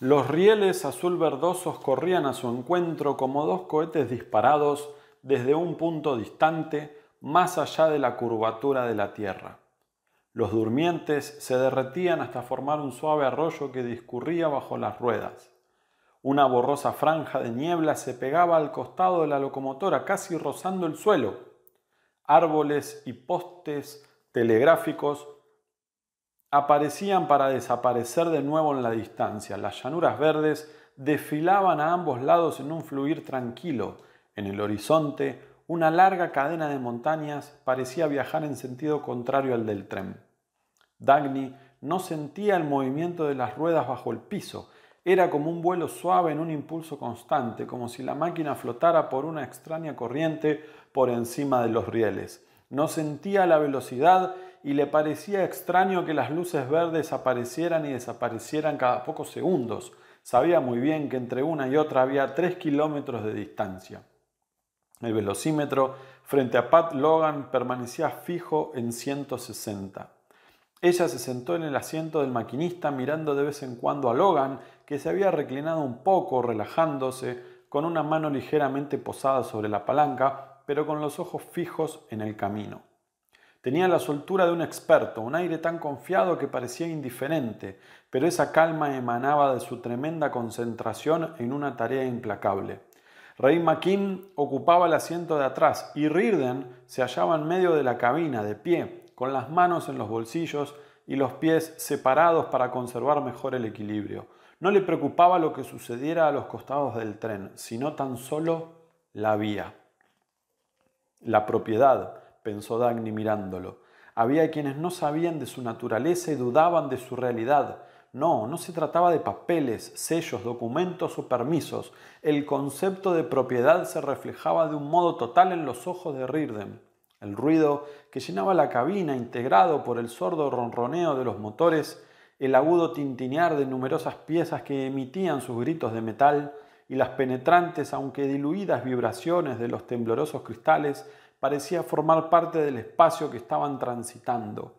Los rieles azul verdosos corrían a su encuentro como dos cohetes disparados desde un punto distante más allá de la curvatura de la Tierra. Los durmientes se derretían hasta formar un suave arroyo que discurría bajo las ruedas. Una borrosa franja de niebla se pegaba al costado de la locomotora, casi rozando el suelo. Árboles y postes telegráficos aparecían para desaparecer de nuevo en la distancia. Las llanuras verdes desfilaban a ambos lados en un fluir tranquilo. En el horizonte, una larga cadena de montañas parecía viajar en sentido contrario al del tren. Dagny no sentía el movimiento de las ruedas bajo el piso. Era como un vuelo suave en un impulso constante, como si la máquina flotara por una extraña corriente por encima de los rieles. No sentía la velocidad y le parecía extraño que las luces verdes aparecieran y desaparecieran cada pocos segundos. Sabía muy bien que entre una y otra había tres kilómetros de distancia. El velocímetro frente a Pat Logan permanecía fijo en 160. Ella se sentó en el asiento del maquinista mirando de vez en cuando a Logan, que se había reclinado un poco, relajándose, con una mano ligeramente posada sobre la palanca, pero con los ojos fijos en el camino. Tenía la soltura de un experto, un aire tan confiado que parecía indiferente, pero esa calma emanaba de su tremenda concentración en una tarea implacable. Rey Makim ocupaba el asiento de atrás y Rirden se hallaba en medio de la cabina, de pie, con las manos en los bolsillos y los pies separados para conservar mejor el equilibrio. No le preocupaba lo que sucediera a los costados del tren, sino tan solo la vía, la propiedad, pensó Dagny mirándolo. Había quienes no sabían de su naturaleza y dudaban de su realidad. No, no se trataba de papeles, sellos, documentos o permisos. El concepto de propiedad se reflejaba de un modo total en los ojos de Rirden. El ruido que llenaba la cabina, integrado por el sordo ronroneo de los motores, el agudo tintinear de numerosas piezas que emitían sus gritos de metal y las penetrantes, aunque diluidas, vibraciones de los temblorosos cristales, parecía formar parte del espacio que estaban transitando.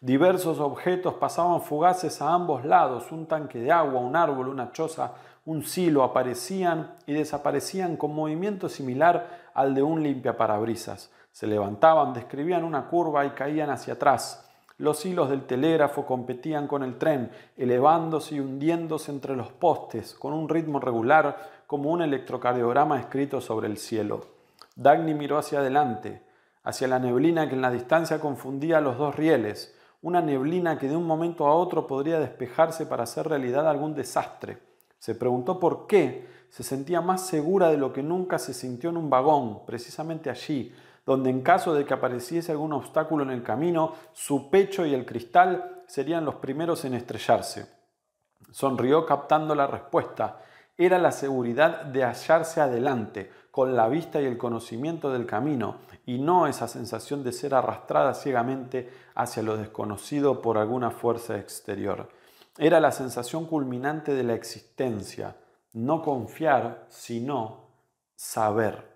Diversos objetos pasaban fugaces a ambos lados, un tanque de agua, un árbol, una choza, un silo, aparecían y desaparecían con movimiento similar al de un limpiaparabrisas. Se levantaban, describían una curva y caían hacia atrás. Los hilos del telégrafo competían con el tren, elevándose y hundiéndose entre los postes, con un ritmo regular como un electrocardiograma escrito sobre el cielo. Dagny miró hacia adelante, hacia la neblina que en la distancia confundía los dos rieles, una neblina que de un momento a otro podría despejarse para hacer realidad algún desastre. Se preguntó por qué se sentía más segura de lo que nunca se sintió en un vagón, precisamente allí, donde en caso de que apareciese algún obstáculo en el camino, su pecho y el cristal serían los primeros en estrellarse. Sonrió captando la respuesta era la seguridad de hallarse adelante, con la vista y el conocimiento del camino, y no esa sensación de ser arrastrada ciegamente hacia lo desconocido por alguna fuerza exterior. Era la sensación culminante de la existencia, no confiar, sino saber.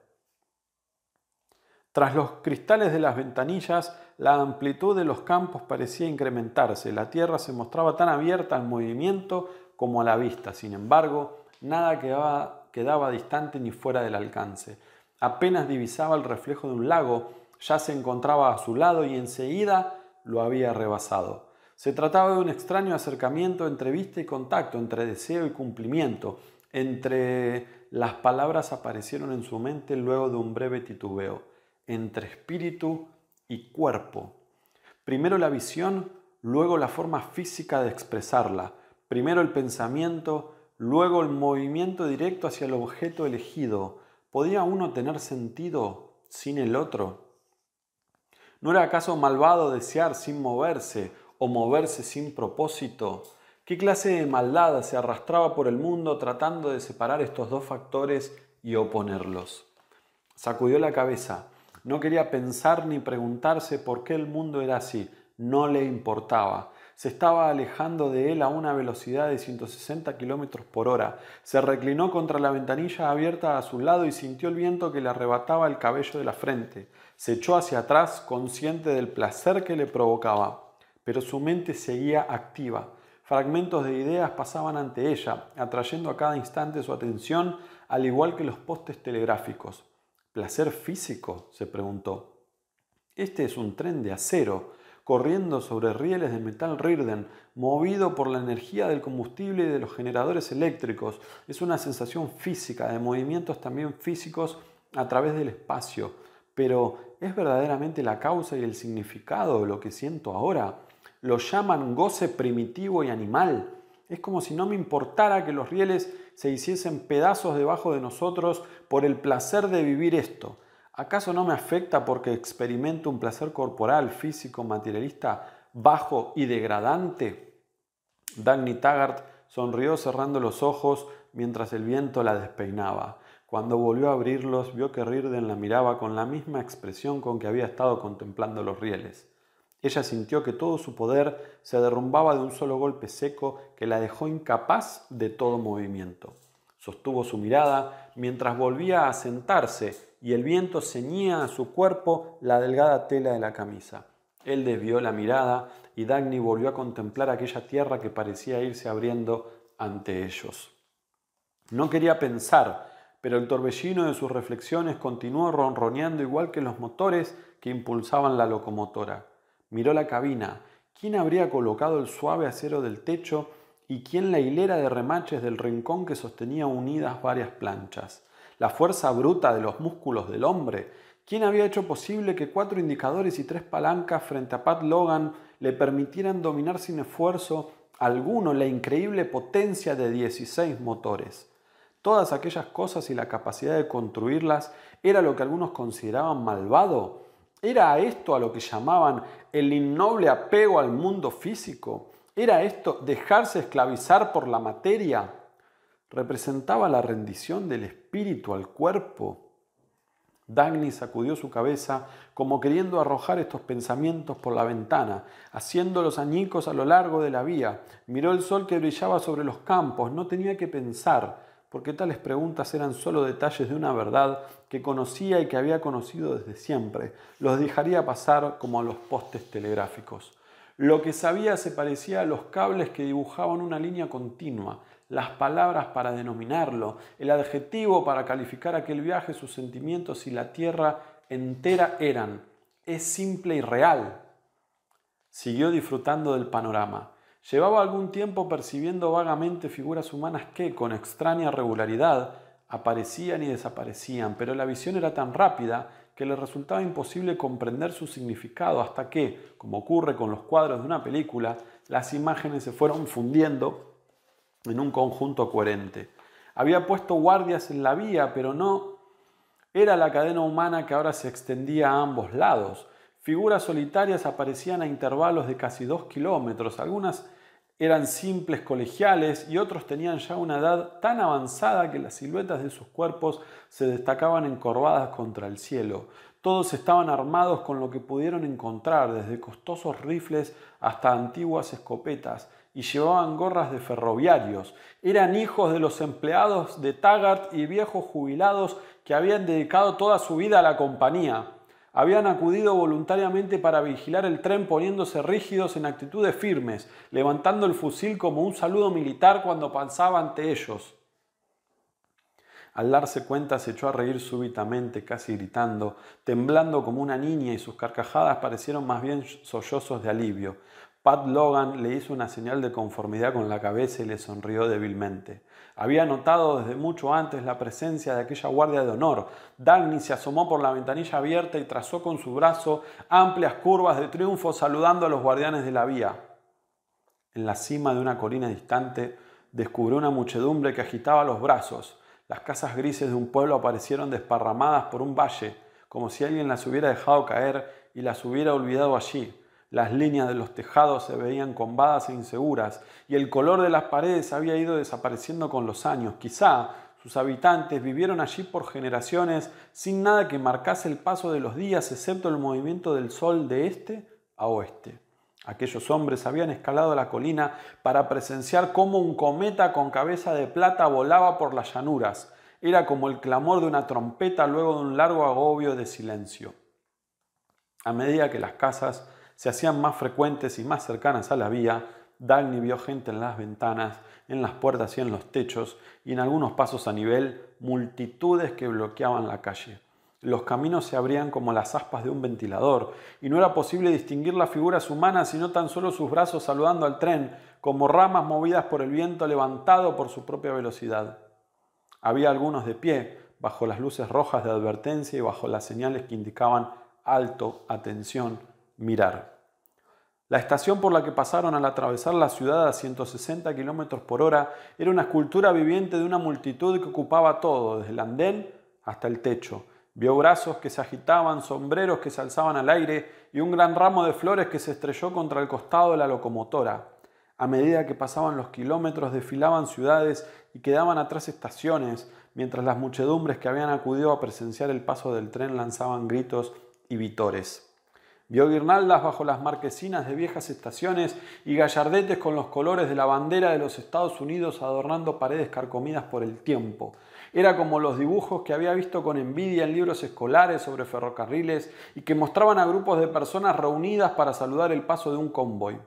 Tras los cristales de las ventanillas, la amplitud de los campos parecía incrementarse. La tierra se mostraba tan abierta al movimiento como a la vista. Sin embargo, nada quedaba, quedaba distante ni fuera del alcance. Apenas divisaba el reflejo de un lago, ya se encontraba a su lado y enseguida lo había rebasado. Se trataba de un extraño acercamiento entre vista y contacto, entre deseo y cumplimiento, entre las palabras aparecieron en su mente luego de un breve titubeo, entre espíritu y cuerpo. Primero la visión, luego la forma física de expresarla, primero el pensamiento, luego el movimiento directo hacia el objeto elegido. ¿Podía uno tener sentido sin el otro? ¿No era acaso malvado desear sin moverse o moverse sin propósito? ¿Qué clase de maldad se arrastraba por el mundo tratando de separar estos dos factores y oponerlos? Sacudió la cabeza. No quería pensar ni preguntarse por qué el mundo era así. No le importaba. Se estaba alejando de él a una velocidad de 160 kilómetros por hora. Se reclinó contra la ventanilla abierta a su lado y sintió el viento que le arrebataba el cabello de la frente. Se echó hacia atrás, consciente del placer que le provocaba. Pero su mente seguía activa. Fragmentos de ideas pasaban ante ella, atrayendo a cada instante su atención, al igual que los postes telegráficos. ¿Placer físico? se preguntó. Este es un tren de acero, corriendo sobre rieles de metal rirden, movido por la energía del combustible y de los generadores eléctricos. Es una sensación física, de movimientos también físicos a través del espacio. Pero ¿es verdaderamente la causa y el significado de lo que siento ahora? Lo llaman goce primitivo y animal. Es como si no me importara que los rieles se hiciesen pedazos debajo de nosotros por el placer de vivir esto. ¿Acaso no me afecta porque experimento un placer corporal, físico, materialista, bajo y degradante? Dagny Taggart sonrió cerrando los ojos mientras el viento la despeinaba. Cuando volvió a abrirlos, vio que Rirden la miraba con la misma expresión con que había estado contemplando los rieles. Ella sintió que todo su poder se derrumbaba de un solo golpe seco que la dejó incapaz de todo movimiento. Sostuvo su mirada mientras volvía a sentarse y el viento ceñía a su cuerpo la delgada tela de la camisa. Él desvió la mirada y Dagny volvió a contemplar aquella tierra que parecía irse abriendo ante ellos. No quería pensar, pero el torbellino de sus reflexiones continuó ronroneando igual que los motores que impulsaban la locomotora. Miró la cabina. ¿Quién habría colocado el suave acero del techo y quién la hilera de remaches del rincón que sostenía unidas varias planchas? la fuerza bruta de los músculos del hombre, ¿quién había hecho posible que cuatro indicadores y tres palancas frente a Pat Logan le permitieran dominar sin esfuerzo alguno la increíble potencia de 16 motores? Todas aquellas cosas y la capacidad de construirlas era lo que algunos consideraban malvado. ¿Era esto a lo que llamaban el innoble apego al mundo físico? ¿Era esto dejarse esclavizar por la materia? representaba la rendición del espíritu al cuerpo. Dagny sacudió su cabeza como queriendo arrojar estos pensamientos por la ventana, haciendo los añicos a lo largo de la vía. Miró el sol que brillaba sobre los campos, no tenía que pensar, porque tales preguntas eran solo detalles de una verdad que conocía y que había conocido desde siempre. Los dejaría pasar como a los postes telegráficos. Lo que sabía se parecía a los cables que dibujaban una línea continua, las palabras para denominarlo, el adjetivo para calificar aquel viaje, sus sentimientos y la tierra entera eran. Es simple y real. Siguió disfrutando del panorama. Llevaba algún tiempo percibiendo vagamente figuras humanas que, con extraña regularidad, aparecían y desaparecían, pero la visión era tan rápida que le resultaba imposible comprender su significado hasta que, como ocurre con los cuadros de una película, las imágenes se fueron fundiendo en un conjunto coherente. Había puesto guardias en la vía, pero no era la cadena humana que ahora se extendía a ambos lados. Figuras solitarias aparecían a intervalos de casi dos kilómetros. Algunas eran simples colegiales y otros tenían ya una edad tan avanzada que las siluetas de sus cuerpos se destacaban encorvadas contra el cielo. Todos estaban armados con lo que pudieron encontrar, desde costosos rifles hasta antiguas escopetas y llevaban gorras de ferroviarios. Eran hijos de los empleados de Taggart y viejos jubilados que habían dedicado toda su vida a la compañía. Habían acudido voluntariamente para vigilar el tren poniéndose rígidos en actitudes firmes, levantando el fusil como un saludo militar cuando pasaba ante ellos. Al darse cuenta se echó a reír súbitamente, casi gritando, temblando como una niña y sus carcajadas parecieron más bien sollozos de alivio. Pat Logan le hizo una señal de conformidad con la cabeza y le sonrió débilmente. Había notado desde mucho antes la presencia de aquella guardia de honor. Dagny se asomó por la ventanilla abierta y trazó con su brazo amplias curvas de triunfo saludando a los guardianes de la vía. En la cima de una colina distante descubrió una muchedumbre que agitaba los brazos. Las casas grises de un pueblo aparecieron desparramadas por un valle, como si alguien las hubiera dejado caer y las hubiera olvidado allí. Las líneas de los tejados se veían combadas e inseguras, y el color de las paredes había ido desapareciendo con los años. Quizá sus habitantes vivieron allí por generaciones sin nada que marcase el paso de los días excepto el movimiento del sol de este a oeste. Aquellos hombres habían escalado la colina para presenciar cómo un cometa con cabeza de plata volaba por las llanuras. Era como el clamor de una trompeta luego de un largo agobio de silencio. A medida que las casas se hacían más frecuentes y más cercanas a la vía, Dagny vio gente en las ventanas, en las puertas y en los techos, y en algunos pasos a nivel, multitudes que bloqueaban la calle. Los caminos se abrían como las aspas de un ventilador, y no era posible distinguir las figuras humanas, sino tan solo sus brazos saludando al tren, como ramas movidas por el viento levantado por su propia velocidad. Había algunos de pie, bajo las luces rojas de advertencia y bajo las señales que indicaban alto, atención, mirar. La estación por la que pasaron al atravesar la ciudad a 160 km por hora era una escultura viviente de una multitud que ocupaba todo, desde el andén hasta el techo. Vio brazos que se agitaban, sombreros que se alzaban al aire y un gran ramo de flores que se estrelló contra el costado de la locomotora. A medida que pasaban los kilómetros desfilaban ciudades y quedaban atrás estaciones, mientras las muchedumbres que habían acudido a presenciar el paso del tren lanzaban gritos y vitores. Vio guirnaldas bajo las marquesinas de viejas estaciones y gallardetes con los colores de la bandera de los Estados Unidos adornando paredes carcomidas por el tiempo. Era como los dibujos que había visto con envidia en libros escolares sobre ferrocarriles y que mostraban a grupos de personas reunidas para saludar el paso de un convoy.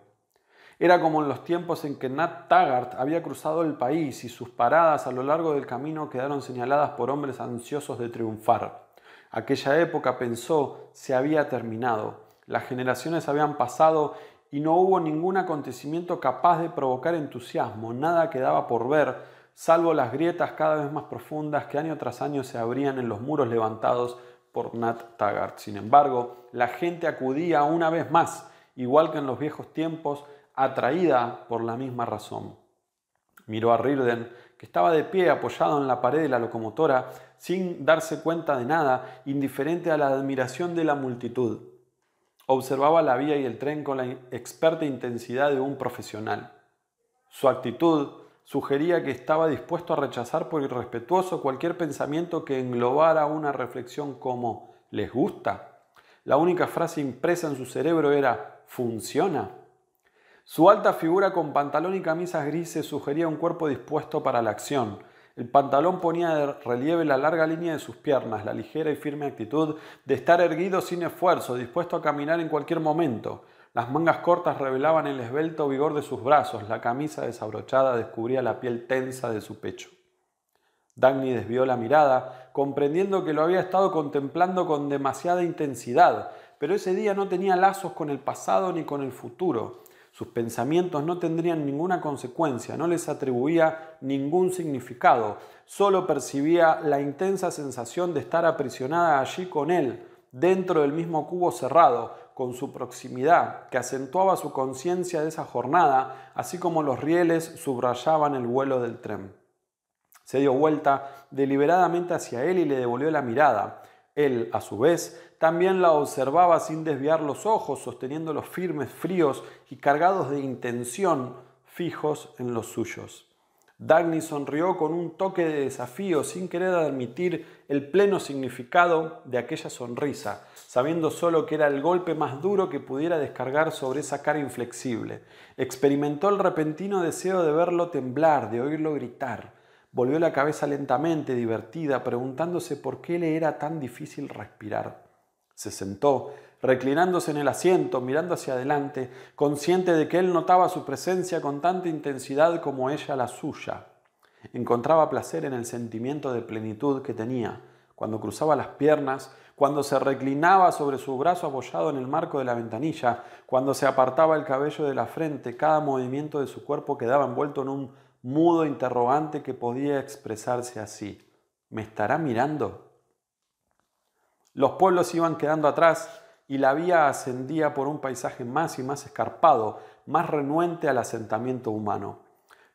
Era como en los tiempos en que Nat Taggart había cruzado el país y sus paradas a lo largo del camino quedaron señaladas por hombres ansiosos de triunfar. Aquella época, pensó, se había terminado. Las generaciones habían pasado y no hubo ningún acontecimiento capaz de provocar entusiasmo, nada quedaba por ver, salvo las grietas cada vez más profundas que año tras año se abrían en los muros levantados por Nat Taggart. Sin embargo, la gente acudía una vez más, igual que en los viejos tiempos, atraída por la misma razón. Miró a Rirden, que estaba de pie apoyado en la pared de la locomotora, sin darse cuenta de nada, indiferente a la admiración de la multitud observaba la vía y el tren con la experta intensidad de un profesional. Su actitud sugería que estaba dispuesto a rechazar por irrespetuoso cualquier pensamiento que englobara una reflexión como ¿les gusta? La única frase impresa en su cerebro era ¿funciona? Su alta figura con pantalón y camisas grises sugería un cuerpo dispuesto para la acción, el pantalón ponía de relieve la larga línea de sus piernas, la ligera y firme actitud de estar erguido sin esfuerzo, dispuesto a caminar en cualquier momento. Las mangas cortas revelaban el esbelto vigor de sus brazos, la camisa desabrochada descubría la piel tensa de su pecho. Dagny desvió la mirada, comprendiendo que lo había estado contemplando con demasiada intensidad, pero ese día no tenía lazos con el pasado ni con el futuro sus pensamientos no tendrían ninguna consecuencia, no les atribuía ningún significado, solo percibía la intensa sensación de estar aprisionada allí con él, dentro del mismo cubo cerrado, con su proximidad, que acentuaba su conciencia de esa jornada, así como los rieles subrayaban el vuelo del tren. Se dio vuelta deliberadamente hacia él y le devolvió la mirada. Él, a su vez, también la observaba sin desviar los ojos, sosteniéndolos firmes, fríos y cargados de intención, fijos en los suyos. Dagny sonrió con un toque de desafío, sin querer admitir el pleno significado de aquella sonrisa, sabiendo solo que era el golpe más duro que pudiera descargar sobre esa cara inflexible. Experimentó el repentino deseo de verlo temblar, de oírlo gritar. Volvió la cabeza lentamente, divertida, preguntándose por qué le era tan difícil respirar. Se sentó, reclinándose en el asiento, mirando hacia adelante, consciente de que él notaba su presencia con tanta intensidad como ella la suya. Encontraba placer en el sentimiento de plenitud que tenía, cuando cruzaba las piernas, cuando se reclinaba sobre su brazo apoyado en el marco de la ventanilla, cuando se apartaba el cabello de la frente, cada movimiento de su cuerpo quedaba envuelto en un mudo interrogante que podía expresarse así. ¿Me estará mirando? Los pueblos iban quedando atrás y la vía ascendía por un paisaje más y más escarpado, más renuente al asentamiento humano.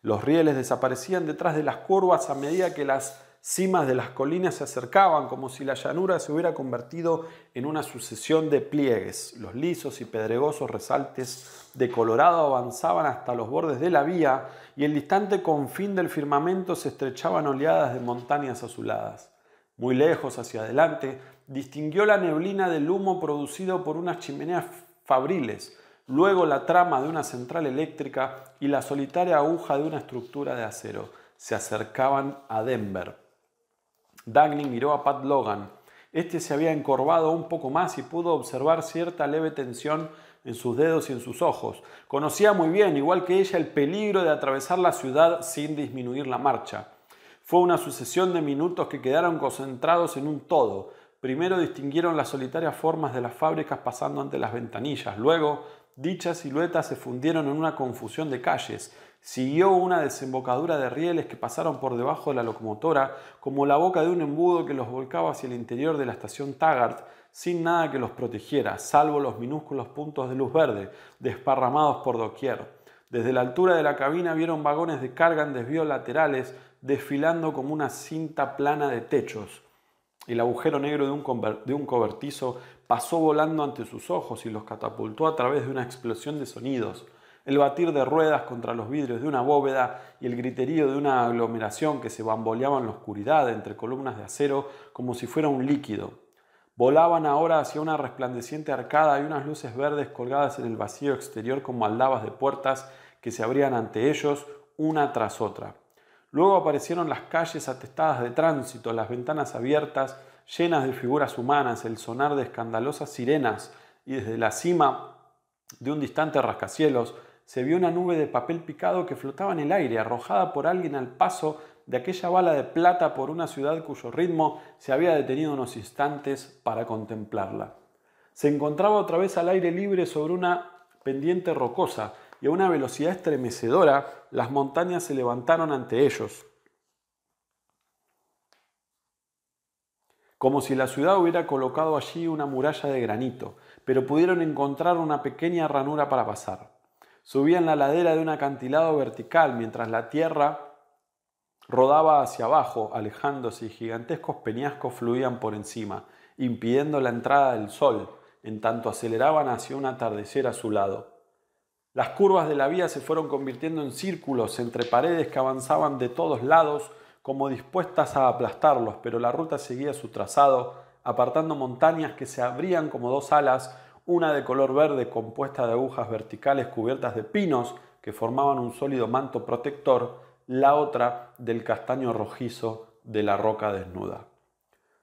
Los rieles desaparecían detrás de las curvas a medida que las cimas de las colinas se acercaban, como si la llanura se hubiera convertido en una sucesión de pliegues. Los lisos y pedregosos resaltes de Colorado avanzaban hasta los bordes de la vía y el distante confín del firmamento se estrechaban oleadas de montañas azuladas. Muy lejos hacia adelante, Distinguió la neblina del humo producido por unas chimeneas fabriles, luego la trama de una central eléctrica y la solitaria aguja de una estructura de acero. Se acercaban a Denver. Dagny miró a Pat Logan. Este se había encorvado un poco más y pudo observar cierta leve tensión en sus dedos y en sus ojos. Conocía muy bien, igual que ella, el peligro de atravesar la ciudad sin disminuir la marcha. Fue una sucesión de minutos que quedaron concentrados en un todo. Primero distinguieron las solitarias formas de las fábricas pasando ante las ventanillas. Luego, dichas siluetas se fundieron en una confusión de calles. Siguió una desembocadura de rieles que pasaron por debajo de la locomotora, como la boca de un embudo que los volcaba hacia el interior de la estación Taggart, sin nada que los protegiera, salvo los minúsculos puntos de luz verde, desparramados por doquier. Desde la altura de la cabina vieron vagones de carga en desvío laterales, desfilando como una cinta plana de techos. El agujero negro de un, cobertizo pasó volando ante sus ojos y los catapultó a través de una explosión de sonidos. El batir de ruedas contra los vidrios de una bóveda y el griterío de una aglomeración que se bamboleaba en la oscuridad entre columnas de acero como si fuera un líquido. Volaban ahora hacia una resplandeciente arcada y unas luces verdes colgadas en el vacío exterior como aldabas de puertas que se abrían ante ellos una tras otra. Luego aparecieron las calles atestadas de tránsito, las ventanas abiertas, llenas de figuras humanas, el sonar de escandalosas sirenas, y desde la cima de un distante rascacielos se vio una nube de papel picado que flotaba en el aire, arrojada por alguien al paso de aquella bala de plata por una ciudad cuyo ritmo se había detenido unos instantes para contemplarla. Se encontraba otra vez al aire libre sobre una pendiente rocosa, y a una velocidad estremecedora las montañas se levantaron ante ellos, como si la ciudad hubiera colocado allí una muralla de granito, pero pudieron encontrar una pequeña ranura para pasar. Subían la ladera de un acantilado vertical mientras la tierra rodaba hacia abajo, alejándose y gigantescos peñascos fluían por encima, impidiendo la entrada del sol, en tanto aceleraban hacia un atardecer azulado. Las curvas de la vía se fueron convirtiendo en círculos entre paredes que avanzaban de todos lados como dispuestas a aplastarlos, pero la ruta seguía su trazado, apartando montañas que se abrían como dos alas, una de color verde compuesta de agujas verticales cubiertas de pinos que formaban un sólido manto protector, la otra del castaño rojizo de la roca desnuda.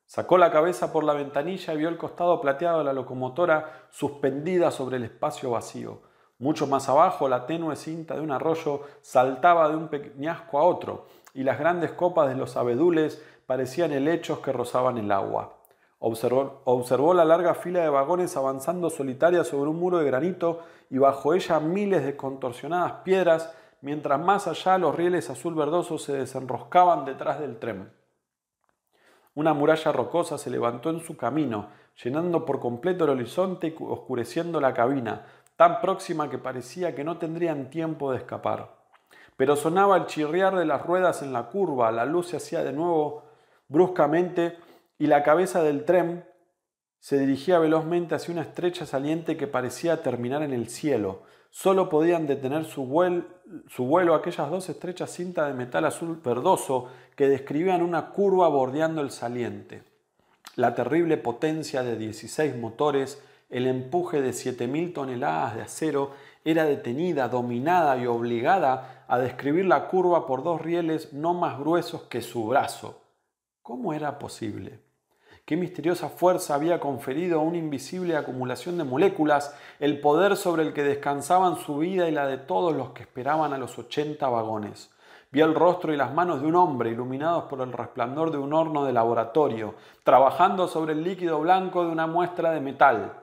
Sacó la cabeza por la ventanilla y vio el costado plateado de la locomotora suspendida sobre el espacio vacío. Mucho más abajo, la tenue cinta de un arroyo saltaba de un peñasco a otro, y las grandes copas de los abedules parecían helechos que rozaban el agua. Observó, observó, la larga fila de vagones avanzando solitaria sobre un muro de granito y bajo ella miles de contorsionadas piedras, mientras más allá los rieles azul verdosos se desenroscaban detrás del tren. Una muralla rocosa se levantó en su camino, llenando por completo el horizonte y oscureciendo la cabina, próxima que parecía que no tendrían tiempo de escapar. Pero sonaba el chirriar de las ruedas en la curva, la luz se hacía de nuevo bruscamente y la cabeza del tren se dirigía velozmente hacia una estrecha saliente que parecía terminar en el cielo. Solo podían detener su, su vuelo aquellas dos estrechas cintas de metal azul verdoso que describían una curva bordeando el saliente. La terrible potencia de 16 motores el empuje de 7.000 toneladas de acero era detenida, dominada y obligada a describir la curva por dos rieles no más gruesos que su brazo. ¿Cómo era posible? ¿Qué misteriosa fuerza había conferido a una invisible acumulación de moléculas el poder sobre el que descansaban su vida y la de todos los que esperaban a los 80 vagones? Vi el rostro y las manos de un hombre iluminados por el resplandor de un horno de laboratorio, trabajando sobre el líquido blanco de una muestra de metal.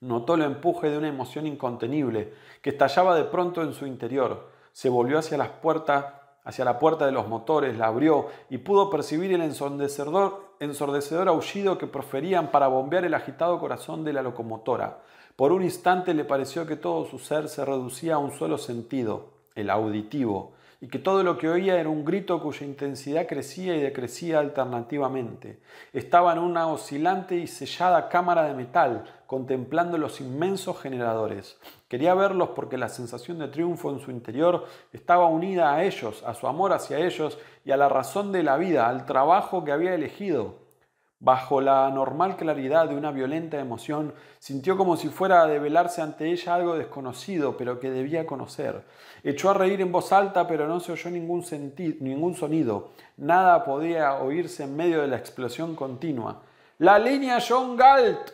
Notó el empuje de una emoción incontenible que estallaba de pronto en su interior. Se volvió hacia las puertas, hacia la puerta de los motores, la abrió y pudo percibir el ensordecedor, ensordecedor aullido que proferían para bombear el agitado corazón de la locomotora. Por un instante le pareció que todo su ser se reducía a un solo sentido, el auditivo y que todo lo que oía era un grito cuya intensidad crecía y decrecía alternativamente. Estaba en una oscilante y sellada cámara de metal, contemplando los inmensos generadores. Quería verlos porque la sensación de triunfo en su interior estaba unida a ellos, a su amor hacia ellos y a la razón de la vida, al trabajo que había elegido. Bajo la anormal claridad de una violenta emoción, sintió como si fuera a develarse ante ella algo desconocido, pero que debía conocer. Echó a reír en voz alta, pero no se oyó ningún, ningún sonido. Nada podía oírse en medio de la explosión continua. ¡La línea John Galt!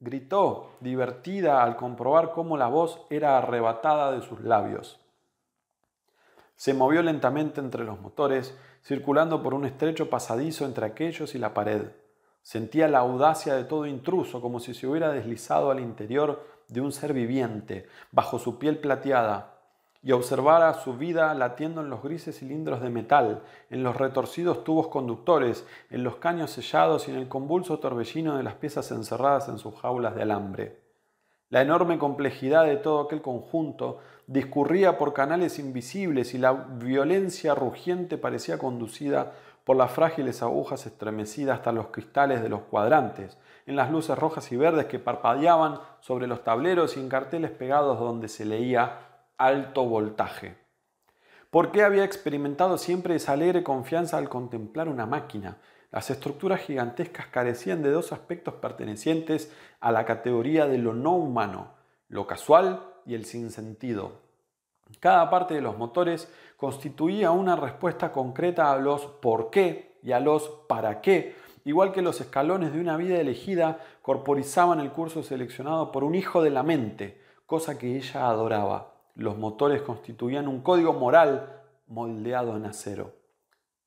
gritó, divertida al comprobar cómo la voz era arrebatada de sus labios. Se movió lentamente entre los motores, circulando por un estrecho pasadizo entre aquellos y la pared. Sentía la audacia de todo intruso, como si se hubiera deslizado al interior de un ser viviente, bajo su piel plateada, y observara su vida latiendo en los grises cilindros de metal, en los retorcidos tubos conductores, en los caños sellados y en el convulso torbellino de las piezas encerradas en sus jaulas de alambre. La enorme complejidad de todo aquel conjunto discurría por canales invisibles y la violencia rugiente parecía conducida por las frágiles agujas estremecidas hasta los cristales de los cuadrantes, en las luces rojas y verdes que parpadeaban sobre los tableros y en carteles pegados donde se leía alto voltaje. ¿Por qué había experimentado siempre esa alegre confianza al contemplar una máquina? Las estructuras gigantescas carecían de dos aspectos pertenecientes a la categoría de lo no humano, lo casual y el sinsentido. Cada parte de los motores constituía una respuesta concreta a los por qué y a los para qué, igual que los escalones de una vida elegida corporizaban el curso seleccionado por un hijo de la mente, cosa que ella adoraba. Los motores constituían un código moral moldeado en acero.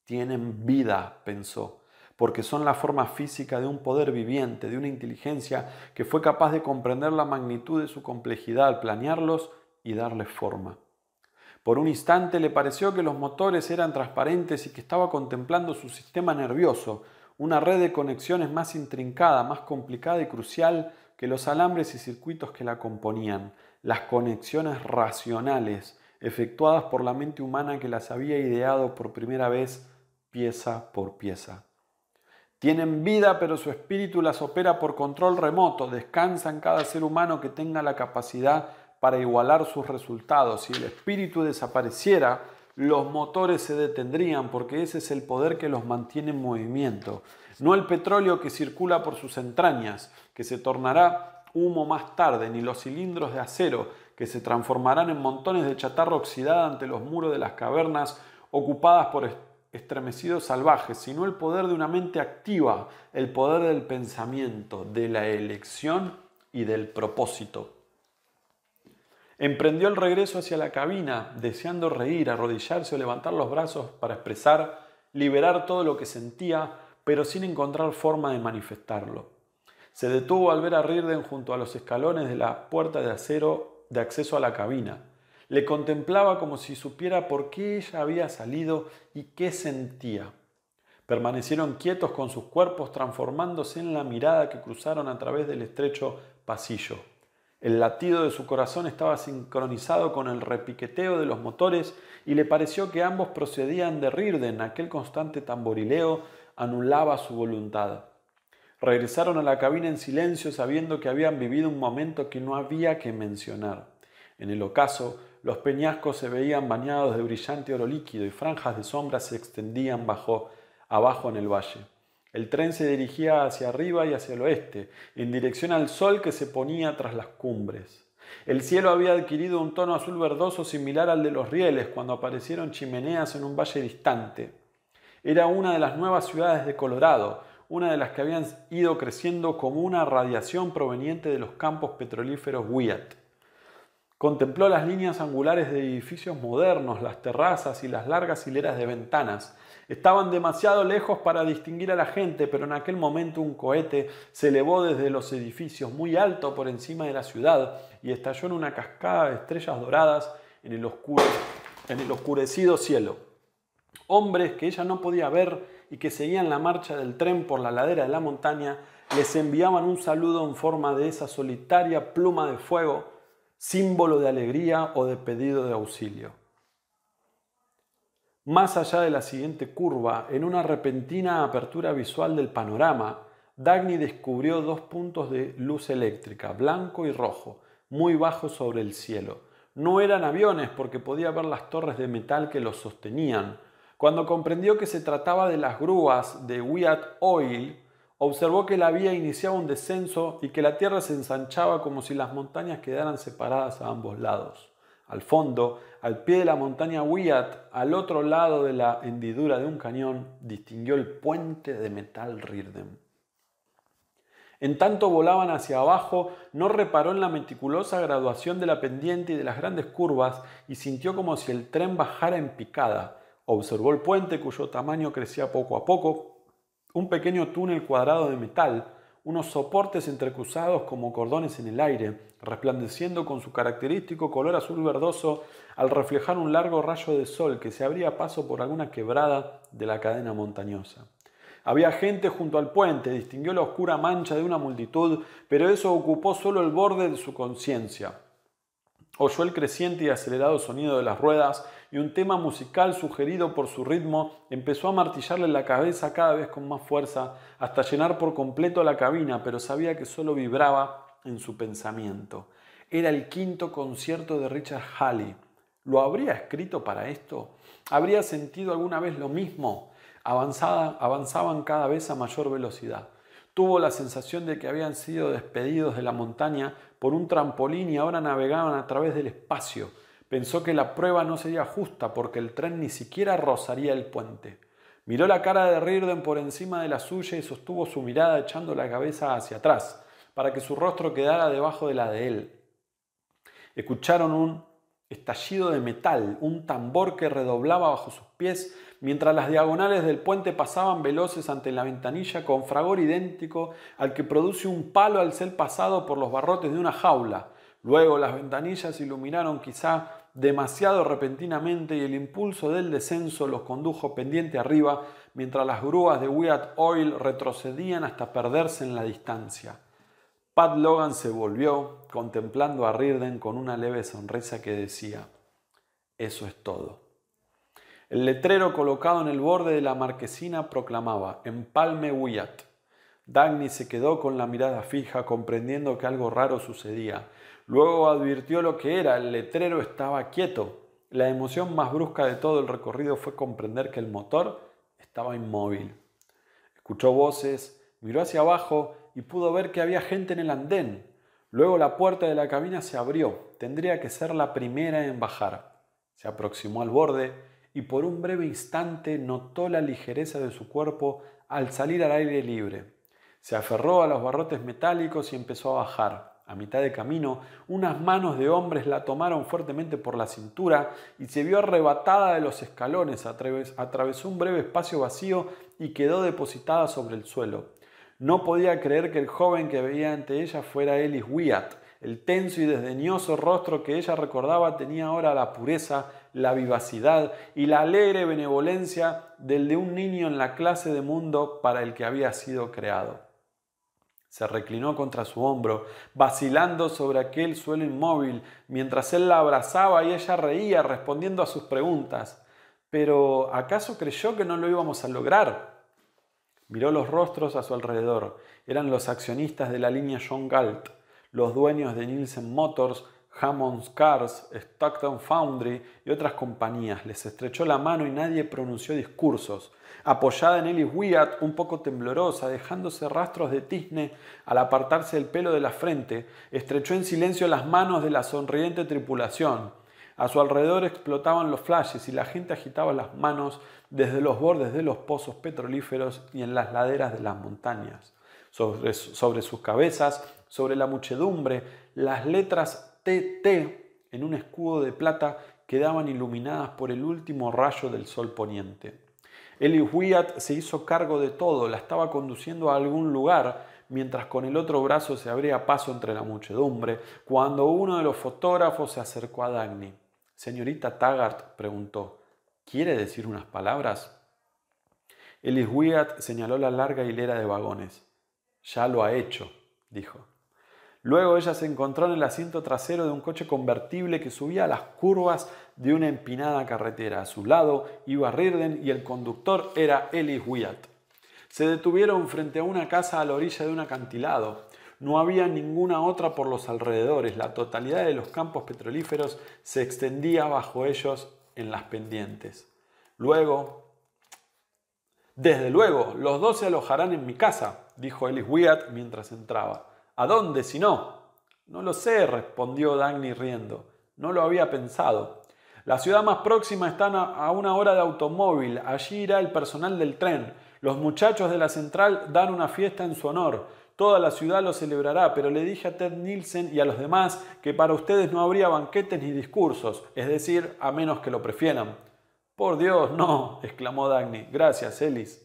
Tienen vida, pensó, porque son la forma física de un poder viviente, de una inteligencia que fue capaz de comprender la magnitud de su complejidad, al planearlos y darles forma. Por un instante le pareció que los motores eran transparentes y que estaba contemplando su sistema nervioso, una red de conexiones más intrincada, más complicada y crucial que los alambres y circuitos que la componían, las conexiones racionales efectuadas por la mente humana que las había ideado por primera vez pieza por pieza. Tienen vida, pero su espíritu las opera por control remoto. Descansan cada ser humano que tenga la capacidad para igualar sus resultados. Si el espíritu desapareciera, los motores se detendrían porque ese es el poder que los mantiene en movimiento, no el petróleo que circula por sus entrañas, que se tornará humo más tarde, ni los cilindros de acero, que se transformarán en montones de chatarra oxidada ante los muros de las cavernas ocupadas por estremecidos salvajes, sino el poder de una mente activa, el poder del pensamiento, de la elección y del propósito. Emprendió el regreso hacia la cabina, deseando reír, arrodillarse o levantar los brazos para expresar, liberar todo lo que sentía, pero sin encontrar forma de manifestarlo. Se detuvo al ver a Rirden junto a los escalones de la puerta de acero de acceso a la cabina. Le contemplaba como si supiera por qué ella había salido y qué sentía. Permanecieron quietos con sus cuerpos transformándose en la mirada que cruzaron a través del estrecho pasillo. El latido de su corazón estaba sincronizado con el repiqueteo de los motores y le pareció que ambos procedían de Rirden, Aquel constante tamborileo anulaba su voluntad. Regresaron a la cabina en silencio sabiendo que habían vivido un momento que no había que mencionar. En el ocaso, los peñascos se veían bañados de brillante oro líquido y franjas de sombra se extendían bajo, abajo en el valle. El tren se dirigía hacia arriba y hacia el oeste, en dirección al sol que se ponía tras las cumbres. El cielo había adquirido un tono azul verdoso similar al de los rieles cuando aparecieron chimeneas en un valle distante. Era una de las nuevas ciudades de Colorado, una de las que habían ido creciendo como una radiación proveniente de los campos petrolíferos Wyatt. Contempló las líneas angulares de edificios modernos, las terrazas y las largas hileras de ventanas, Estaban demasiado lejos para distinguir a la gente, pero en aquel momento un cohete se elevó desde los edificios muy alto por encima de la ciudad y estalló en una cascada de estrellas doradas en el, oscuro, en el oscurecido cielo. Hombres que ella no podía ver y que seguían la marcha del tren por la ladera de la montaña les enviaban un saludo en forma de esa solitaria pluma de fuego, símbolo de alegría o de pedido de auxilio. Más allá de la siguiente curva, en una repentina apertura visual del panorama, Dagny descubrió dos puntos de luz eléctrica, blanco y rojo, muy bajos sobre el cielo. No eran aviones porque podía ver las torres de metal que los sostenían. Cuando comprendió que se trataba de las grúas de Wyatt Oil, observó que la vía iniciaba un descenso y que la tierra se ensanchaba como si las montañas quedaran separadas a ambos lados. Al fondo, al pie de la montaña Wyatt, al otro lado de la hendidura de un cañón, distinguió el puente de metal Rirden. En tanto volaban hacia abajo, no reparó en la meticulosa graduación de la pendiente y de las grandes curvas y sintió como si el tren bajara en picada. Observó el puente cuyo tamaño crecía poco a poco, un pequeño túnel cuadrado de metal, unos soportes entrecruzados como cordones en el aire, resplandeciendo con su característico color azul verdoso al reflejar un largo rayo de sol que se abría paso por alguna quebrada de la cadena montañosa. Había gente junto al puente, distinguió la oscura mancha de una multitud, pero eso ocupó solo el borde de su conciencia oyó el creciente y acelerado sonido de las ruedas y un tema musical sugerido por su ritmo empezó a martillarle la cabeza cada vez con más fuerza hasta llenar por completo la cabina, pero sabía que solo vibraba en su pensamiento. Era el quinto concierto de Richard Halley. ¿Lo habría escrito para esto? ¿Habría sentido alguna vez lo mismo? avanzaban cada vez a mayor velocidad. Tuvo la sensación de que habían sido despedidos de la montaña por un trampolín y ahora navegaban a través del espacio. Pensó que la prueba no sería justa porque el tren ni siquiera rozaría el puente. Miró la cara de Rirden por encima de la suya y sostuvo su mirada echando la cabeza hacia atrás, para que su rostro quedara debajo de la de él. Escucharon un estallido de metal, un tambor que redoblaba bajo sus pies mientras las diagonales del puente pasaban veloces ante la ventanilla con fragor idéntico al que produce un palo al ser pasado por los barrotes de una jaula. Luego las ventanillas iluminaron quizá demasiado repentinamente y el impulso del descenso los condujo pendiente arriba mientras las grúas de Wyatt Oil retrocedían hasta perderse en la distancia. Pat Logan se volvió, contemplando a Rirden con una leve sonrisa que decía, Eso es todo. El letrero colocado en el borde de la marquesina proclamaba Empalme Wyatt. Dagny se quedó con la mirada fija, comprendiendo que algo raro sucedía. Luego advirtió lo que era, el letrero estaba quieto. La emoción más brusca de todo el recorrido fue comprender que el motor estaba inmóvil. Escuchó voces, miró hacia abajo y pudo ver que había gente en el andén. Luego la puerta de la cabina se abrió. Tendría que ser la primera en bajar. Se aproximó al borde y por un breve instante notó la ligereza de su cuerpo al salir al aire libre. Se aferró a los barrotes metálicos y empezó a bajar. A mitad de camino, unas manos de hombres la tomaron fuertemente por la cintura y se vio arrebatada de los escalones, atravesó un breve espacio vacío y quedó depositada sobre el suelo. No podía creer que el joven que veía ante ella fuera Ellis Wyatt. El tenso y desdeñoso rostro que ella recordaba tenía ahora la pureza la vivacidad y la alegre benevolencia del de un niño en la clase de mundo para el que había sido creado. Se reclinó contra su hombro, vacilando sobre aquel suelo inmóvil, mientras él la abrazaba y ella reía respondiendo a sus preguntas. Pero ¿acaso creyó que no lo íbamos a lograr? Miró los rostros a su alrededor. Eran los accionistas de la línea John Galt, los dueños de Nielsen Motors, Hammond's Cars, Stockton Foundry y otras compañías. Les estrechó la mano y nadie pronunció discursos. Apoyada en Ellis Wyatt, un poco temblorosa, dejándose rastros de tizne al apartarse el pelo de la frente, estrechó en silencio las manos de la sonriente tripulación. A su alrededor explotaban los flashes y la gente agitaba las manos desde los bordes de los pozos petrolíferos y en las laderas de las montañas. Sobre, sobre sus cabezas, sobre la muchedumbre, las letras TT en un escudo de plata quedaban iluminadas por el último rayo del sol poniente. Eli Wyatt se hizo cargo de todo, la estaba conduciendo a algún lugar, mientras con el otro brazo se abría paso entre la muchedumbre, cuando uno de los fotógrafos se acercó a Dagny. Señorita Taggart preguntó, ¿quiere decir unas palabras? Ellis Wyatt señaló la larga hilera de vagones. Ya lo ha hecho, dijo. Luego ella se encontró en el asiento trasero de un coche convertible que subía a las curvas de una empinada carretera. A su lado iba Rirden y el conductor era Ellis Wyatt. Se detuvieron frente a una casa a la orilla de un acantilado. No había ninguna otra por los alrededores. La totalidad de los campos petrolíferos se extendía bajo ellos en las pendientes. Luego, desde luego, los dos se alojarán en mi casa, dijo Ellis Wyatt mientras entraba. ¿A dónde si no? No lo sé, respondió Dagny riendo. No lo había pensado. La ciudad más próxima está a una hora de automóvil. Allí irá el personal del tren. Los muchachos de la central dan una fiesta en su honor. Toda la ciudad lo celebrará, pero le dije a Ted Nielsen y a los demás que para ustedes no habría banquetes ni discursos, es decir, a menos que lo prefieran. Por Dios, no, exclamó Dagny. Gracias, Ellis.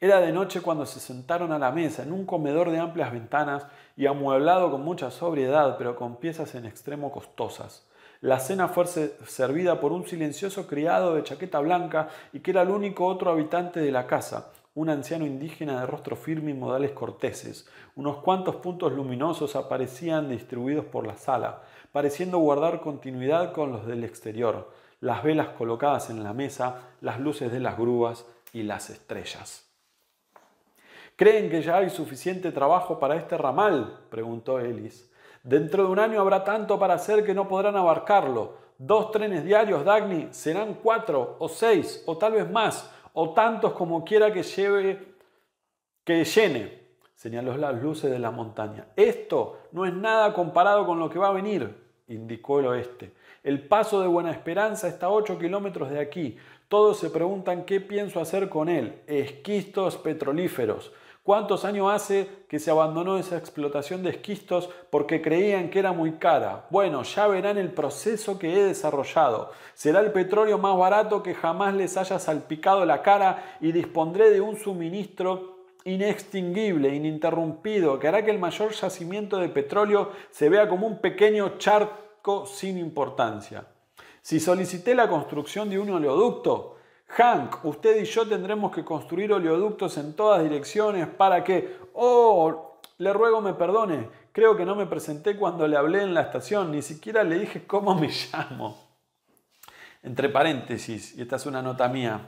Era de noche cuando se sentaron a la mesa, en un comedor de amplias ventanas y amueblado con mucha sobriedad, pero con piezas en extremo costosas. La cena fue servida por un silencioso criado de chaqueta blanca y que era el único otro habitante de la casa, un anciano indígena de rostro firme y modales corteses. Unos cuantos puntos luminosos aparecían distribuidos por la sala, pareciendo guardar continuidad con los del exterior, las velas colocadas en la mesa, las luces de las grúas y las estrellas. ¿Creen que ya hay suficiente trabajo para este ramal? preguntó Ellis. Dentro de un año habrá tanto para hacer que no podrán abarcarlo. Dos trenes diarios, Dagny, serán cuatro o seis o tal vez más, o tantos como quiera que lleve, que llene, señaló las luces de la montaña. Esto no es nada comparado con lo que va a venir, indicó el oeste. El paso de Buena Esperanza está a ocho kilómetros de aquí. Todos se preguntan qué pienso hacer con él. Esquistos petrolíferos. ¿Cuántos años hace que se abandonó esa explotación de esquistos porque creían que era muy cara? Bueno, ya verán el proceso que he desarrollado. Será el petróleo más barato que jamás les haya salpicado la cara y dispondré de un suministro inextinguible, ininterrumpido, que hará que el mayor yacimiento de petróleo se vea como un pequeño charco sin importancia. Si solicité la construcción de un oleoducto, Hank, usted y yo tendremos que construir oleoductos en todas direcciones para que... Oh, le ruego me perdone, creo que no me presenté cuando le hablé en la estación, ni siquiera le dije cómo me llamo. Entre paréntesis, y esta es una nota mía,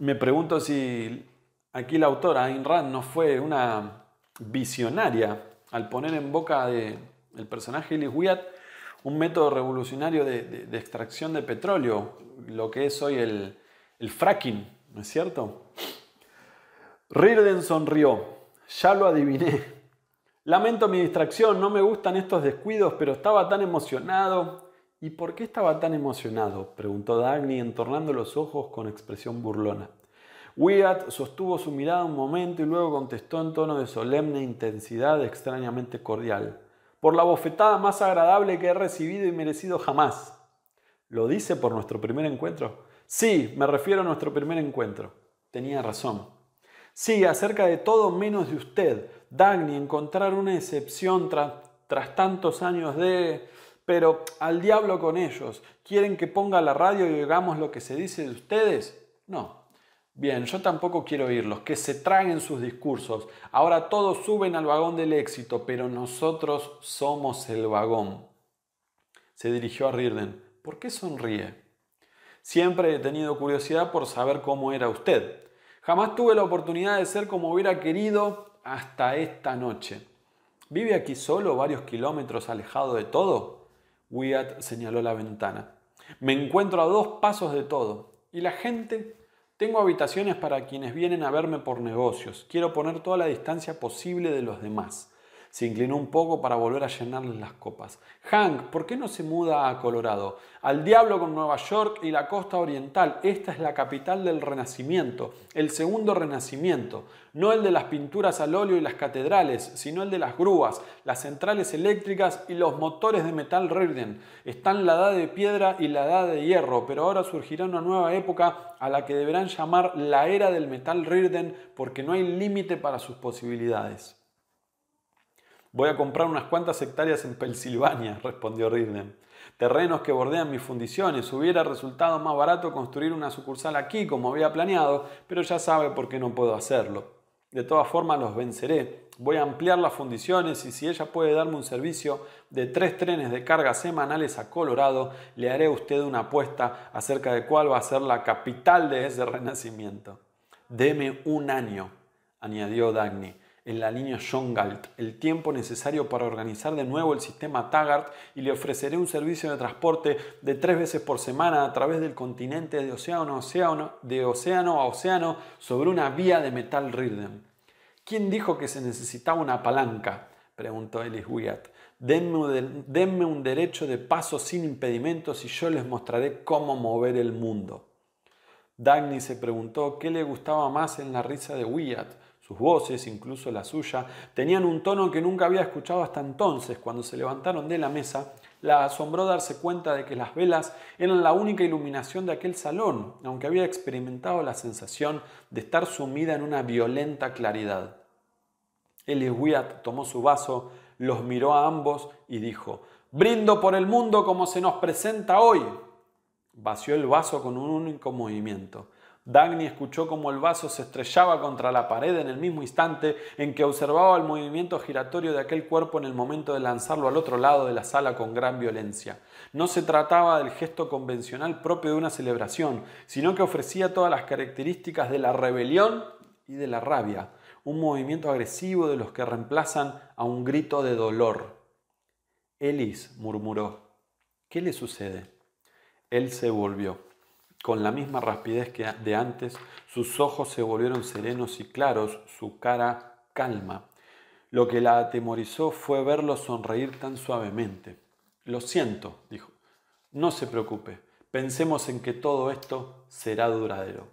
me pregunto si aquí la autora, Ayn Rand, no fue una visionaria al poner en boca del personaje Elis Wyatt un método revolucionario de, extracción de petróleo, lo que es hoy el, el fracking, ¿no es cierto? Rirden sonrió. Ya lo adiviné. Lamento mi distracción, no me gustan estos descuidos, pero estaba tan emocionado. ¿Y por qué estaba tan emocionado? preguntó Dagny entornando los ojos con expresión burlona. Wyatt sostuvo su mirada un momento y luego contestó en tono de solemne intensidad extrañamente cordial. Por la bofetada más agradable que he recibido y merecido jamás. ¿Lo dice por nuestro primer encuentro? Sí, me refiero a nuestro primer encuentro. Tenía razón. Sí, acerca de todo menos de usted. Dagny, encontrar una excepción tras tantos años de... Pero al diablo con ellos. ¿Quieren que ponga la radio y oigamos lo que se dice de ustedes? No. Bien, yo tampoco quiero oírlos, que se traguen sus discursos. Ahora todos suben al vagón del éxito, pero nosotros somos el vagón. Se dirigió a Rirden. ¿Por qué sonríe? Siempre he tenido curiosidad por saber cómo era usted. Jamás tuve la oportunidad de ser como hubiera querido hasta esta noche. ¿Vive aquí solo, varios kilómetros alejado de todo? Wyatt señaló la ventana. Me encuentro a dos pasos de todo. ¿Y la gente? Tengo habitaciones para quienes vienen a verme por negocios. Quiero poner toda la distancia posible de los demás. Se inclinó un poco para volver a llenarles las copas. Hank, ¿por qué no se muda a Colorado? Al diablo con Nueva York y la costa oriental. Esta es la capital del Renacimiento, el segundo Renacimiento. No el de las pinturas al óleo y las catedrales, sino el de las grúas, las centrales eléctricas y los motores de metal riden. Están la edad de piedra y la edad de hierro, pero ahora surgirá una nueva época a la que deberán llamar la era del metal riden porque no hay límite para sus posibilidades. Voy a comprar unas cuantas hectáreas en Pensilvania, respondió Ridden. Terrenos que bordean mis fundiciones. Hubiera resultado más barato construir una sucursal aquí como había planeado, pero ya sabe por qué no puedo hacerlo. De todas formas los venceré. Voy a ampliar las fundiciones y si ella puede darme un servicio de tres trenes de carga semanales a Colorado, le haré a usted una apuesta acerca de cuál va a ser la capital de ese renacimiento. Deme un año, añadió Dagny en la línea Jongalt el tiempo necesario para organizar de nuevo el sistema Taggart y le ofreceré un servicio de transporte de tres veces por semana a través del continente de océano a océano, de océano, a océano sobre una vía de metal Rilden. ¿Quién dijo que se necesitaba una palanca? preguntó Ellis Wyatt. Denme, denme un derecho de paso sin impedimentos y yo les mostraré cómo mover el mundo. Dagny se preguntó qué le gustaba más en la risa de Wyatt sus voces, incluso la suya, tenían un tono que nunca había escuchado hasta entonces. Cuando se levantaron de la mesa, la asombró darse cuenta de que las velas eran la única iluminación de aquel salón, aunque había experimentado la sensación de estar sumida en una violenta claridad. Wyatt tomó su vaso, los miró a ambos y dijo, Brindo por el mundo como se nos presenta hoy. Vació el vaso con un único movimiento. Dagny escuchó cómo el vaso se estrellaba contra la pared en el mismo instante en que observaba el movimiento giratorio de aquel cuerpo en el momento de lanzarlo al otro lado de la sala con gran violencia. No se trataba del gesto convencional propio de una celebración, sino que ofrecía todas las características de la rebelión y de la rabia, un movimiento agresivo de los que reemplazan a un grito de dolor. Elis murmuró, ¿qué le sucede? Él se volvió. Con la misma rapidez que de antes, sus ojos se volvieron serenos y claros, su cara calma. Lo que la atemorizó fue verlo sonreír tan suavemente. Lo siento, dijo. No se preocupe, pensemos en que todo esto será duradero.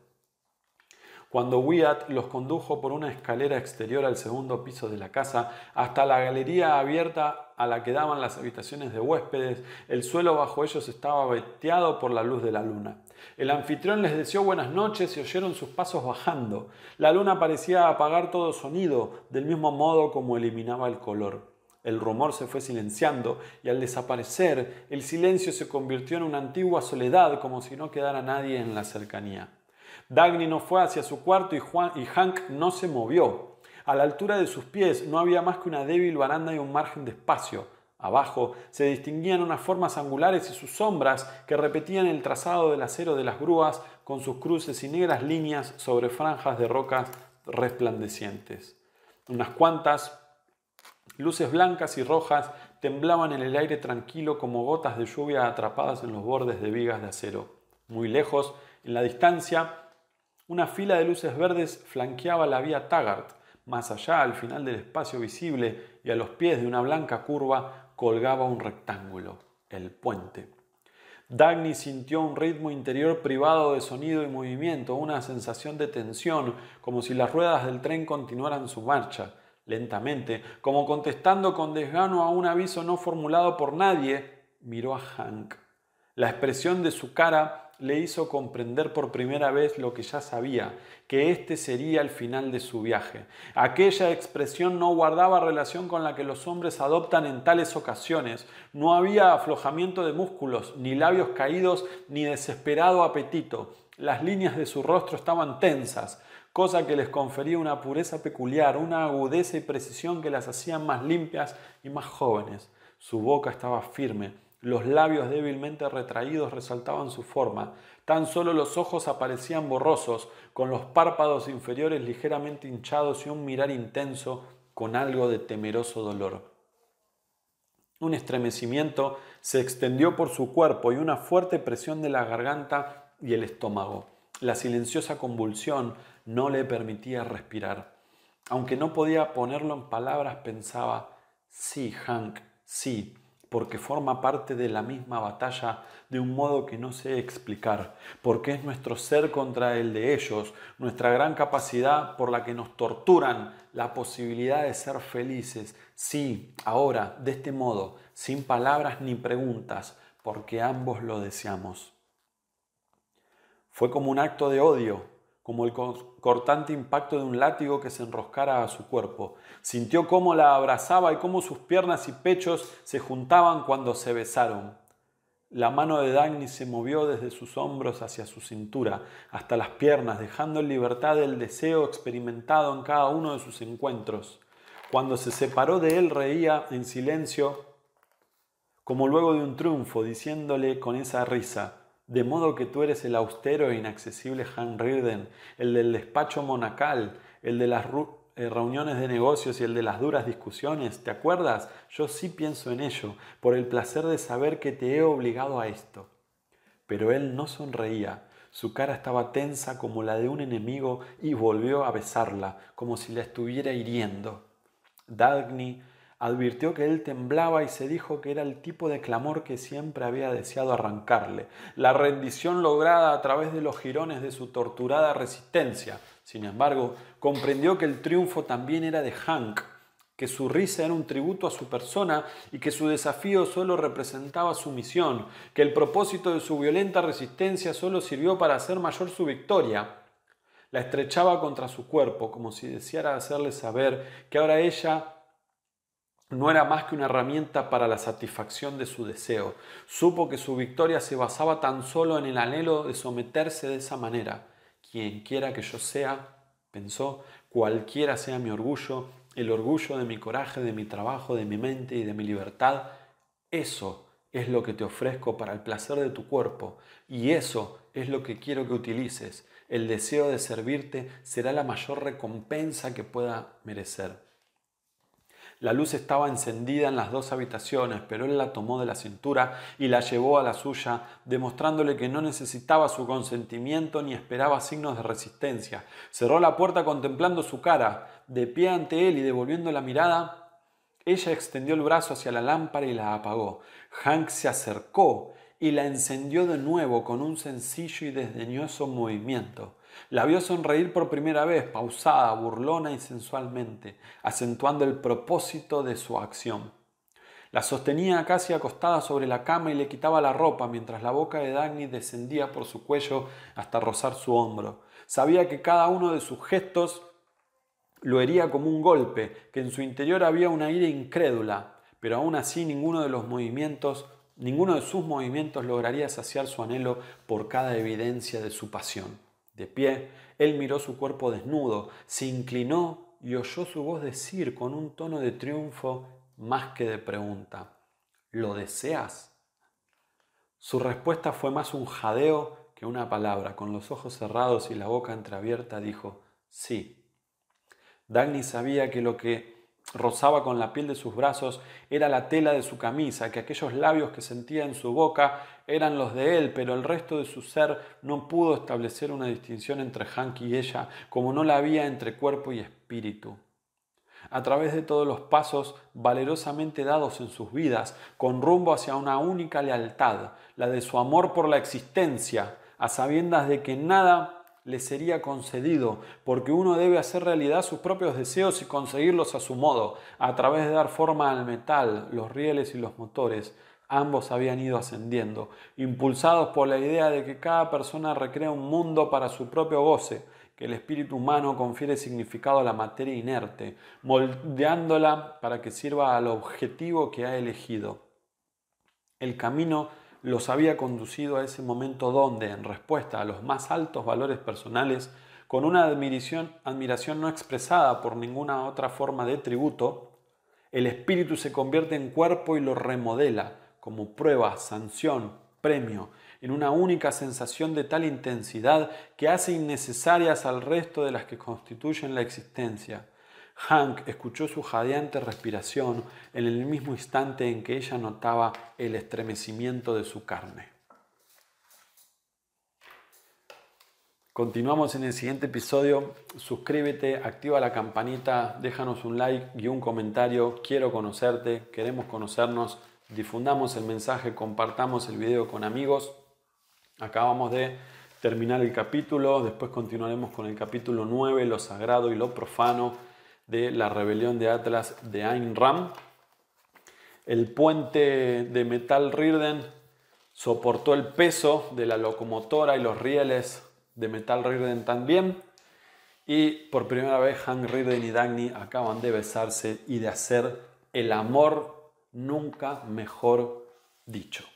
Cuando Wyatt los condujo por una escalera exterior al segundo piso de la casa, hasta la galería abierta a la que daban las habitaciones de huéspedes, el suelo bajo ellos estaba veteado por la luz de la luna. El anfitrión les deseó buenas noches y oyeron sus pasos bajando. La luna parecía apagar todo sonido, del mismo modo como eliminaba el color. El rumor se fue silenciando y al desaparecer el silencio se convirtió en una antigua soledad como si no quedara nadie en la cercanía. Dagny no fue hacia su cuarto y, Juan, y Hank no se movió. A la altura de sus pies no había más que una débil baranda y un margen de espacio. Abajo se distinguían unas formas angulares y sus sombras que repetían el trazado del acero de las grúas con sus cruces y negras líneas sobre franjas de rocas resplandecientes. Unas cuantas luces blancas y rojas temblaban en el aire tranquilo como gotas de lluvia atrapadas en los bordes de vigas de acero. Muy lejos, en la distancia, una fila de luces verdes flanqueaba la vía Taggart, más allá, al final del espacio visible y a los pies de una blanca curva, colgaba un rectángulo, el puente. Dagny sintió un ritmo interior privado de sonido y movimiento, una sensación de tensión, como si las ruedas del tren continuaran su marcha, lentamente, como contestando con desgano a un aviso no formulado por nadie, miró a Hank. La expresión de su cara le hizo comprender por primera vez lo que ya sabía, que este sería el final de su viaje. Aquella expresión no guardaba relación con la que los hombres adoptan en tales ocasiones. No había aflojamiento de músculos, ni labios caídos, ni desesperado apetito. Las líneas de su rostro estaban tensas, cosa que les confería una pureza peculiar, una agudeza y precisión que las hacían más limpias y más jóvenes. Su boca estaba firme los labios débilmente retraídos resaltaban su forma. Tan solo los ojos aparecían borrosos, con los párpados inferiores ligeramente hinchados y un mirar intenso con algo de temeroso dolor. Un estremecimiento se extendió por su cuerpo y una fuerte presión de la garganta y el estómago. La silenciosa convulsión no le permitía respirar. Aunque no podía ponerlo en palabras, pensaba, sí, Hank, sí, porque forma parte de la misma batalla de un modo que no sé explicar, porque es nuestro ser contra el de ellos, nuestra gran capacidad por la que nos torturan, la posibilidad de ser felices, sí, ahora, de este modo, sin palabras ni preguntas, porque ambos lo deseamos. Fue como un acto de odio como el cortante impacto de un látigo que se enroscara a su cuerpo. Sintió cómo la abrazaba y cómo sus piernas y pechos se juntaban cuando se besaron. La mano de Dagny se movió desde sus hombros hacia su cintura, hasta las piernas, dejando en libertad el deseo experimentado en cada uno de sus encuentros. Cuando se separó de él reía en silencio, como luego de un triunfo, diciéndole con esa risa, de modo que tú eres el austero e inaccesible Han Rieden, el del despacho monacal, el de las eh, reuniones de negocios y el de las duras discusiones. ¿Te acuerdas? Yo sí pienso en ello, por el placer de saber que te he obligado a esto. Pero él no sonreía. Su cara estaba tensa como la de un enemigo y volvió a besarla, como si la estuviera hiriendo. Dagny Advirtió que él temblaba y se dijo que era el tipo de clamor que siempre había deseado arrancarle, la rendición lograda a través de los jirones de su torturada resistencia. Sin embargo, comprendió que el triunfo también era de Hank, que su risa era un tributo a su persona y que su desafío solo representaba su misión, que el propósito de su violenta resistencia solo sirvió para hacer mayor su victoria. La estrechaba contra su cuerpo, como si deseara hacerle saber que ahora ella no era más que una herramienta para la satisfacción de su deseo. Supo que su victoria se basaba tan solo en el anhelo de someterse de esa manera. Quien quiera que yo sea, pensó, cualquiera sea mi orgullo, el orgullo de mi coraje, de mi trabajo, de mi mente y de mi libertad, eso es lo que te ofrezco para el placer de tu cuerpo y eso es lo que quiero que utilices. El deseo de servirte será la mayor recompensa que pueda merecer. La luz estaba encendida en las dos habitaciones, pero él la tomó de la cintura y la llevó a la suya, demostrándole que no necesitaba su consentimiento ni esperaba signos de resistencia. Cerró la puerta contemplando su cara, de pie ante él y devolviendo la mirada. Ella extendió el brazo hacia la lámpara y la apagó. Hank se acercó y la encendió de nuevo con un sencillo y desdeñoso movimiento. La vio sonreír por primera vez, pausada, burlona y sensualmente, acentuando el propósito de su acción. La sostenía casi acostada sobre la cama y le quitaba la ropa mientras la boca de Dagny descendía por su cuello hasta rozar su hombro. Sabía que cada uno de sus gestos lo hería como un golpe, que en su interior había una ira incrédula, pero aún así ninguno de los movimientos, ninguno de sus movimientos lograría saciar su anhelo por cada evidencia de su pasión. De pie, él miró su cuerpo desnudo, se inclinó y oyó su voz decir con un tono de triunfo más que de pregunta, ¿lo deseas? Su respuesta fue más un jadeo que una palabra. Con los ojos cerrados y la boca entreabierta dijo, sí. Dagny sabía que lo que rozaba con la piel de sus brazos era la tela de su camisa, que aquellos labios que sentía en su boca eran los de él, pero el resto de su ser no pudo establecer una distinción entre Hank y ella, como no la había entre cuerpo y espíritu. A través de todos los pasos valerosamente dados en sus vidas, con rumbo hacia una única lealtad, la de su amor por la existencia, a sabiendas de que nada le sería concedido, porque uno debe hacer realidad sus propios deseos y conseguirlos a su modo, a través de dar forma al metal, los rieles y los motores. Ambos habían ido ascendiendo, impulsados por la idea de que cada persona recrea un mundo para su propio goce, que el espíritu humano confiere significado a la materia inerte, moldeándola para que sirva al objetivo que ha elegido. El camino los había conducido a ese momento donde, en respuesta a los más altos valores personales, con una admiración, admiración no expresada por ninguna otra forma de tributo, el espíritu se convierte en cuerpo y lo remodela como prueba, sanción, premio, en una única sensación de tal intensidad que hace innecesarias al resto de las que constituyen la existencia. Hank escuchó su jadeante respiración en el mismo instante en que ella notaba el estremecimiento de su carne. Continuamos en el siguiente episodio. Suscríbete, activa la campanita, déjanos un like y un comentario. Quiero conocerte, queremos conocernos. Difundamos el mensaje, compartamos el video con amigos. Acabamos de terminar el capítulo, después continuaremos con el capítulo 9, lo sagrado y lo profano de La rebelión de Atlas de Ayn El puente de metal Rirden soportó el peso de la locomotora y los rieles de metal Rirden también. Y por primera vez han Rirden y Dagny acaban de besarse y de hacer el amor nunca mejor dicho.